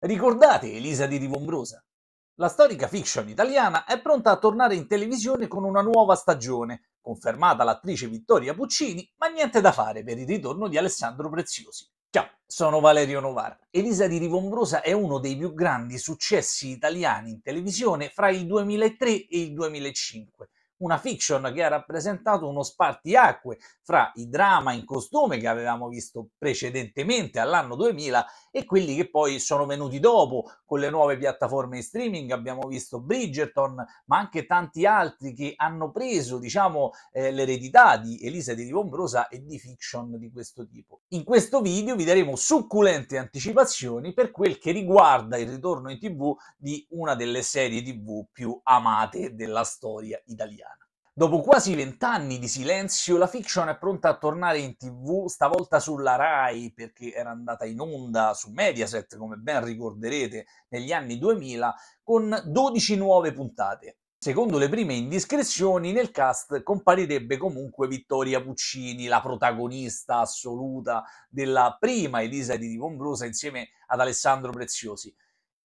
Ricordate Elisa di Rivombrosa? La storica fiction italiana è pronta a tornare in televisione con una nuova stagione, confermata l'attrice Vittoria Puccini, ma niente da fare per il ritorno di Alessandro Preziosi. Ciao, sono Valerio Novara. Elisa di Rivombrosa è uno dei più grandi successi italiani in televisione fra il 2003 e il 2005 una fiction che ha rappresentato uno spartiacque fra i drama in costume che avevamo visto precedentemente all'anno 2000 e quelli che poi sono venuti dopo con le nuove piattaforme in streaming. Abbiamo visto Bridgerton, ma anche tanti altri che hanno preso, diciamo, eh, l'eredità di Elisa di Rivombrosa e di fiction di questo tipo. In questo video vi daremo succulente anticipazioni per quel che riguarda il ritorno in tv di una delle serie tv più amate della storia italiana. Dopo quasi vent'anni di silenzio, la fiction è pronta a tornare in tv, stavolta sulla Rai, perché era andata in onda su Mediaset, come ben ricorderete, negli anni 2000, con 12 nuove puntate. Secondo le prime indiscrezioni, nel cast comparirebbe comunque Vittoria Puccini, la protagonista assoluta della prima Elisa di Divombrosa, insieme ad Alessandro Preziosi.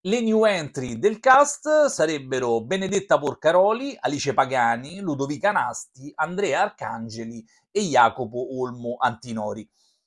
Le new entry del cast sarebbero Benedetta Porcaroli, Alice Pagani, Ludovica Nasti, Andrea Arcangeli e Jacopo Olmo Antinori.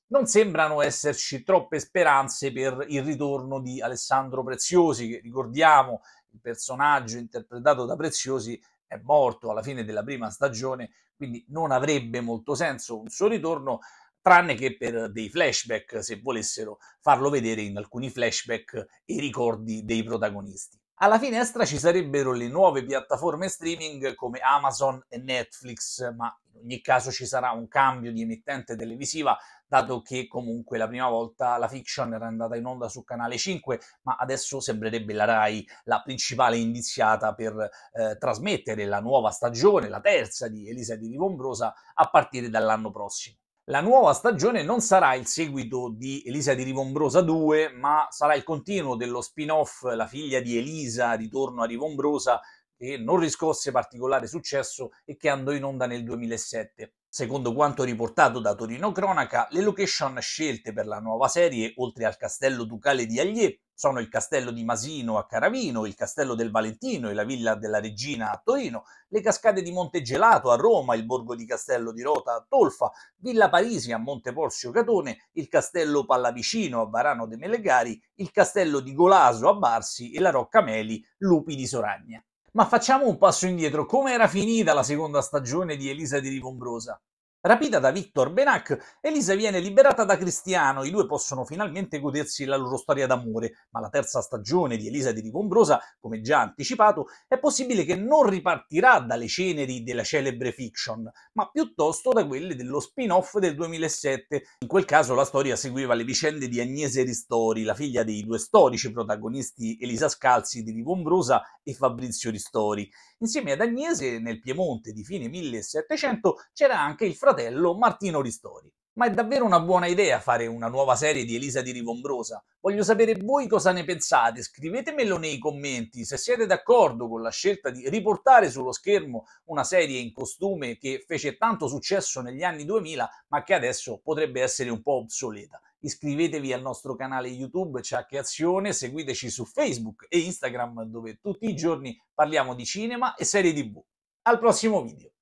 Non sembrano esserci troppe speranze per il ritorno di Alessandro Preziosi, che ricordiamo il personaggio interpretato da Preziosi è morto alla fine della prima stagione, quindi non avrebbe molto senso un suo ritorno, tranne che per dei flashback, se volessero farlo vedere in alcuni flashback i ricordi dei protagonisti. Alla finestra ci sarebbero le nuove piattaforme streaming come Amazon e Netflix, ma in ogni caso ci sarà un cambio di emittente televisiva, dato che comunque la prima volta la fiction era andata in onda su Canale 5, ma adesso sembrerebbe la RAI la principale indiziata per eh, trasmettere la nuova stagione, la terza di Elisa di Rivombrosa, a partire dall'anno prossimo. La nuova stagione non sarà il seguito di Elisa di Rivombrosa 2, ma sarà il continuo dello spin-off La figlia di Elisa, ritorno a Rivombrosa, che non riscosse particolare successo e che andò in onda nel 2007. Secondo quanto riportato da Torino Cronaca, le location scelte per la nuova serie, oltre al castello ducale di Aglie, sono il castello di Masino a Caravino, il castello del Valentino e la villa della Regina a Torino, le cascate di Monte Gelato a Roma, il borgo di Castello di Rota a Tolfa, Villa Parisi a Monte Porzio Catone, il castello Pallavicino a Varano de Melegari, il castello di Golaso a Barsi e la Rocca Meli, Lupi di Soragna. Ma facciamo un passo indietro, come era finita la seconda stagione di Elisa di Rivombrosa? Rapita da Victor Benac, Elisa viene liberata da Cristiano, i due possono finalmente godersi la loro storia d'amore, ma la terza stagione di Elisa di Rivombrosa, come già anticipato, è possibile che non ripartirà dalle ceneri della celebre fiction, ma piuttosto da quelle dello spin-off del 2007. In quel caso la storia seguiva le vicende di Agnese Ristori, la figlia dei due storici protagonisti Elisa Scalzi di Rivombrosa e Fabrizio Ristori. Insieme ad Agnese, nel Piemonte di fine 1700, c'era anche il fratello fratello Martino Ristori. Ma è davvero una buona idea fare una nuova serie di Elisa di Rivombrosa? Voglio sapere voi cosa ne pensate, scrivetemelo nei commenti se siete d'accordo con la scelta di riportare sullo schermo una serie in costume che fece tanto successo negli anni 2000 ma che adesso potrebbe essere un po' obsoleta iscrivetevi al nostro canale YouTube Ciacche Azione, seguiteci su Facebook e Instagram dove tutti i giorni parliamo di cinema e serie tv. Al prossimo video!